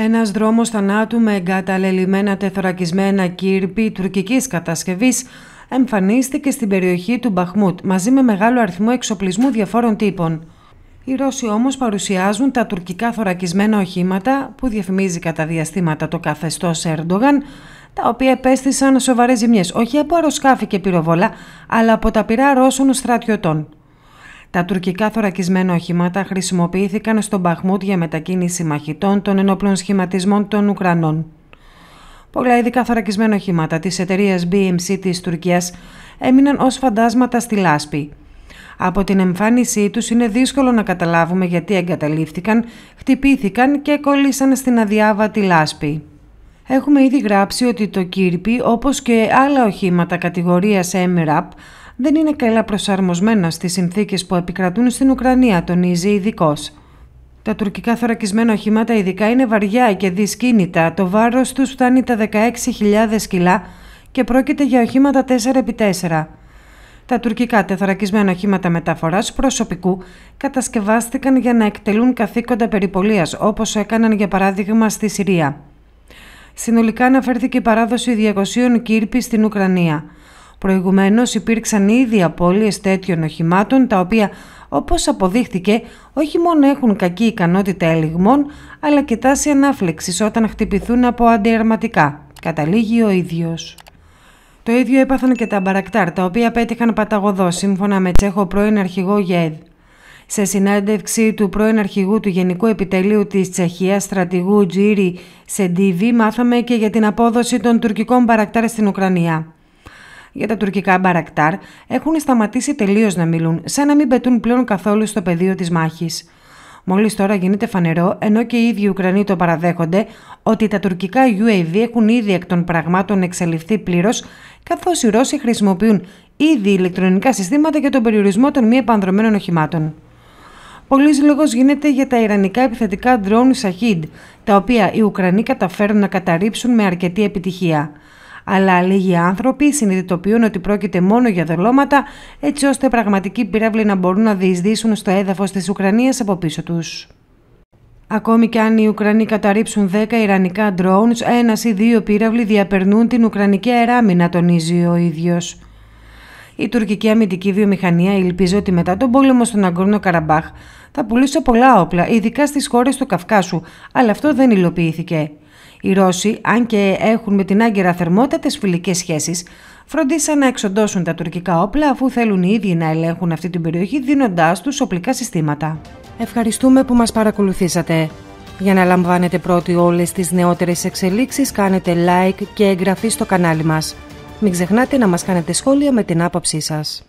Ένας δρόμος θανάτου με εγκαταλελειμμένα τεθωρακισμένα κύρπη τουρκικής κατασκευής εμφανίστηκε στην περιοχή του Μπαχμούτ μαζί με μεγάλο αριθμό εξοπλισμού διαφόρων τύπων. Οι Ρώσοι όμως παρουσιάζουν τα τουρκικά θωρακισμένα οχήματα που διαφημίζει κατά διαστήματα το καθεστώς Έρντογαν, τα οποία επέστησαν σοβαρές ζημιές όχι από αεροσκάφη και πυροβολά, αλλά από τα πυρά Ρώσων στρατιωτών. Τα τουρκικά θωρακισμένα οχήματα χρησιμοποιήθηκαν στον Παχμούτ για μετακίνηση μαχητών των ενόπλων σχηματισμών των Ουκρανών. Πολλά ειδικά θωρακισμένα οχήματα της εταιρείας BMC της Τουρκίας έμειναν ως φαντάσματα στη λάσπη. Από την εμφάνισή τους είναι δύσκολο να καταλάβουμε γιατί εγκαταλείφθηκαν, χτυπήθηκαν και κολλήσαν στην αδιάβατη λάσπη. Έχουμε ήδη γράψει ότι το κύρπι, όπως και άλλα οχήματα κατηγορίας MRAP, δεν είναι καλά προσαρμοσμένα στις συνθήκες που επικρατούν στην Ουκρανία, τονίζει ειδικό. Τα τουρκικά θωρακισμένα οχήματα ειδικά είναι βαριά και δυσκίνητα, το βάρος τους φτάνει τα 16.000 κιλά και πρόκειται για οχήματα 4x4. Τα τουρκικά τεθωρακισμένα οχήματα μεταφοράς προσωπικού κατασκευάστηκαν για να εκτελούν καθήκοντα περιπολίας, όπως έκαναν για παράδειγμα στη Συρία. Συνολικά αναφέρθηκε η παράδοση 200 κύρπη στην Ουκρανία. Προηγουμένως υπήρξαν ήδη απώλειες τέτοιων οχημάτων τα οποία όπως αποδείχθηκε όχι μόνο έχουν κακή ικανότητα ελιγμών αλλά και τάση ανάφλεξης όταν χτυπηθούν από αντιερματικά. Καταλήγει ο ίδιος. Το ίδιο έπαθαν και τα μπαρακτάρ τα οποία πέτυχαν παταγωδό σύμφωνα με Τσέχο πρώην αρχηγό ΓΕΔ. Σε συνέντευξη του πρώην αρχηγού του Γενικού Επιτελείου της Τσεχίας, στρατηγού Τζίρι Σεντίβι, μάθαμε και για την απόδοση των τουρκικών μπαρακτάρ στην Ουκρανία για τα τουρκικά μπαρακτάρ έχουν σταματήσει τελείως να μιλούν, σαν να μην πετούν πλέον καθόλου στο πεδίο της μάχης. Μόλις τώρα γίνεται φανερό, ενώ και οι ίδιοι Ουκρανοί το παραδέχονται, ότι τα τουρκικά UAV έχουν ήδη εκ των πραγμάτων εξελιχθεί πλήρως, καθώς οι Ρώσοι χρησιμοποιούν ήδη ηλεκτρονικά συστήματα για τον περιορισμό των μη επανδρομένων οχημάτων. Πολλή λόγος γίνεται για τα Ιρανικά επιθετικά drone Σαχίντ, τα οποία οι Ουκρανοί καταφέρουν να καταρρύψουν με αρκετή επιτυχία αλλά λίγοι άνθρωποι συνειδητοποιούν ότι πρόκειται μόνο για δολώματα, έτσι ώστε πραγματικοί πύραυλοι να μπορούν να διεισδύσουν στο έδαφος της Ουκρανίας από πίσω τους. Ακόμη και αν οι Ουκρανοί καταρρύψουν 10 Ιρανικά ντρόουνς, ένας ή δύο πύραυλοι διαπερνούν την Ουκρανική αεράμινα, τονίζει ο ίδιος. Η τουρκική αμυντική βιομηχανία ελπίζει ότι μετά τον πόλεμο στον Αγκόρνο Καραμπάχ θα πουλήσει πολλά όπλα, ειδικά στις χώρες του Καυκάσου, αλλά αυτό δεν υλοποιήθηκε. Οι Ρώσοι, αν και έχουν με την Άγκυρα θερμότατες φιλικές σχέσεις, φροντίσαν να εξοντώσουν τα τουρκικά όπλα αφού θέλουν οι ίδιοι να ελέγχουν αυτή την περιοχή δίνοντάς τους οπλικά συστήματα. Ευχαριστούμε που μας παρακολουθήσατε. Για να λαμβάνετε πρώτοι όλες τις νεότερες εξελίξεις κάνετε like και εγγραφή στο κανάλι μας. Μην ξεχνάτε να μας κάνετε σχόλια με την άποψή σας.